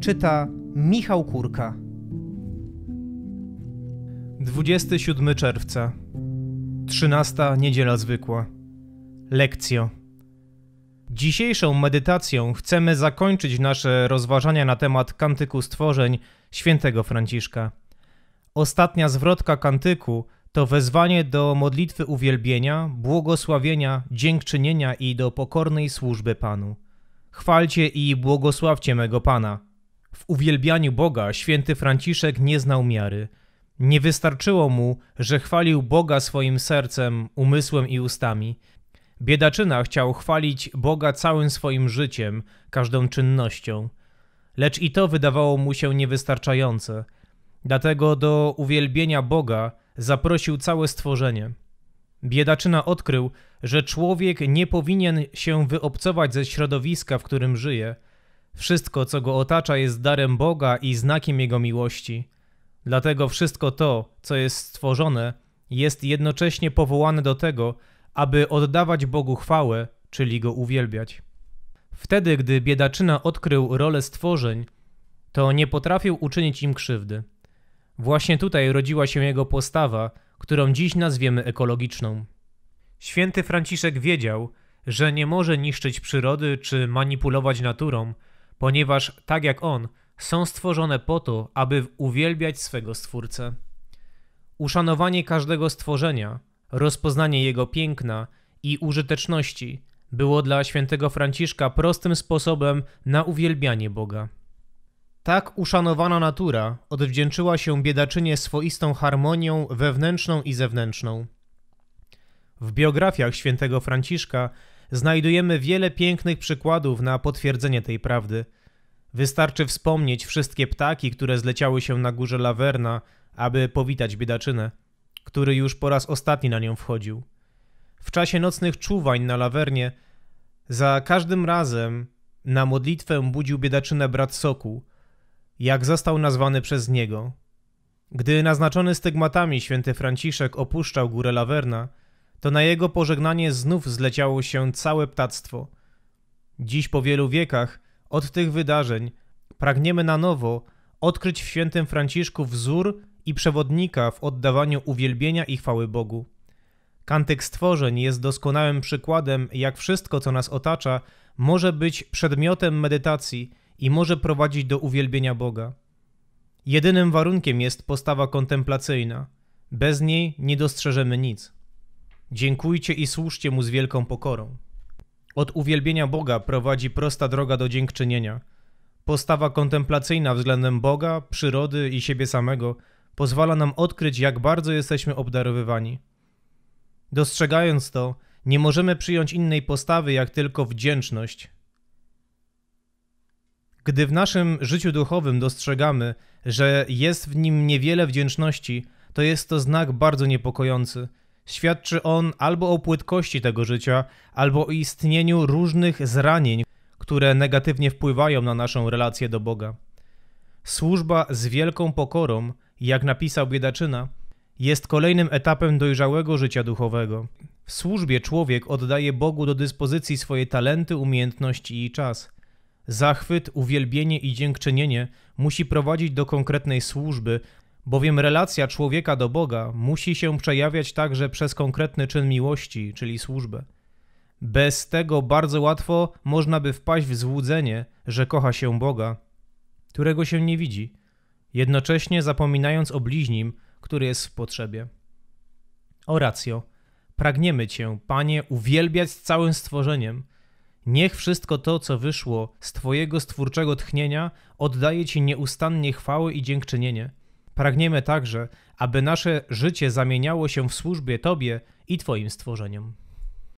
Czyta Michał Kurka. 27 czerwca. 13 niedziela zwykła. Lekcjo. Dzisiejszą medytacją chcemy zakończyć nasze rozważania na temat kantyku stworzeń świętego Franciszka. Ostatnia zwrotka kantyku to wezwanie do modlitwy uwielbienia, błogosławienia, dziękczynienia i do pokornej służby Panu. Chwalcie i błogosławcie mego Pana. W uwielbianiu Boga święty Franciszek nie znał miary. Nie wystarczyło mu, że chwalił Boga swoim sercem, umysłem i ustami. Biedaczyna chciał chwalić Boga całym swoim życiem, każdą czynnością. Lecz i to wydawało mu się niewystarczające. Dlatego do uwielbienia Boga zaprosił całe stworzenie. Biedaczyna odkrył, że człowiek nie powinien się wyobcować ze środowiska, w którym żyje – wszystko, co go otacza, jest darem Boga i znakiem Jego miłości. Dlatego wszystko to, co jest stworzone, jest jednocześnie powołane do tego, aby oddawać Bogu chwałę, czyli go uwielbiać. Wtedy, gdy biedaczyna odkrył rolę stworzeń, to nie potrafił uczynić im krzywdy. Właśnie tutaj rodziła się jego postawa, którą dziś nazwiemy ekologiczną. Święty Franciszek wiedział, że nie może niszczyć przyrody czy manipulować naturą, ponieważ tak jak on, są stworzone po to, aby uwielbiać swego Stwórcę. Uszanowanie każdego stworzenia, rozpoznanie jego piękna i użyteczności było dla świętego Franciszka prostym sposobem na uwielbianie Boga. Tak uszanowana natura odwdzięczyła się biedaczynie swoistą harmonią wewnętrzną i zewnętrzną. W biografiach świętego Franciszka znajdujemy wiele pięknych przykładów na potwierdzenie tej prawdy. Wystarczy wspomnieć wszystkie ptaki, które zleciały się na górze Lawerna, aby powitać biedaczynę, który już po raz ostatni na nią wchodził. W czasie nocnych czuwań na Lawernie za każdym razem na modlitwę budził biedaczynę brat Soku, jak został nazwany przez niego. Gdy naznaczony stygmatami święty Franciszek opuszczał górę Lawerna, to na jego pożegnanie znów zleciało się całe ptactwo. Dziś po wielu wiekach od tych wydarzeń pragniemy na nowo odkryć w świętym Franciszku wzór i przewodnika w oddawaniu uwielbienia i chwały Bogu. Kantek stworzeń jest doskonałym przykładem, jak wszystko, co nas otacza, może być przedmiotem medytacji i może prowadzić do uwielbienia Boga. Jedynym warunkiem jest postawa kontemplacyjna. Bez niej nie dostrzeżemy nic. Dziękujcie i służcie mu z wielką pokorą. Od uwielbienia Boga prowadzi prosta droga do dziękczynienia. Postawa kontemplacyjna względem Boga, przyrody i siebie samego pozwala nam odkryć, jak bardzo jesteśmy obdarowywani. Dostrzegając to, nie możemy przyjąć innej postawy jak tylko wdzięczność. Gdy w naszym życiu duchowym dostrzegamy, że jest w nim niewiele wdzięczności, to jest to znak bardzo niepokojący – Świadczy on albo o płytkości tego życia, albo o istnieniu różnych zranień, które negatywnie wpływają na naszą relację do Boga. Służba z wielką pokorą, jak napisał biedaczyna, jest kolejnym etapem dojrzałego życia duchowego. W służbie człowiek oddaje Bogu do dyspozycji swoje talenty, umiejętności i czas. Zachwyt, uwielbienie i dziękczynienie musi prowadzić do konkretnej służby, bowiem relacja człowieka do Boga musi się przejawiać także przez konkretny czyn miłości, czyli służbę. Bez tego bardzo łatwo można by wpaść w złudzenie, że kocha się Boga, którego się nie widzi, jednocześnie zapominając o bliźnim, który jest w potrzebie. O racjo, pragniemy Cię, Panie, uwielbiać całym stworzeniem. Niech wszystko to, co wyszło z Twojego stwórczego tchnienia, oddaje Ci nieustannie chwały i dziękczynienie – Pragniemy także, aby nasze życie zamieniało się w służbie Tobie i Twoim stworzeniom.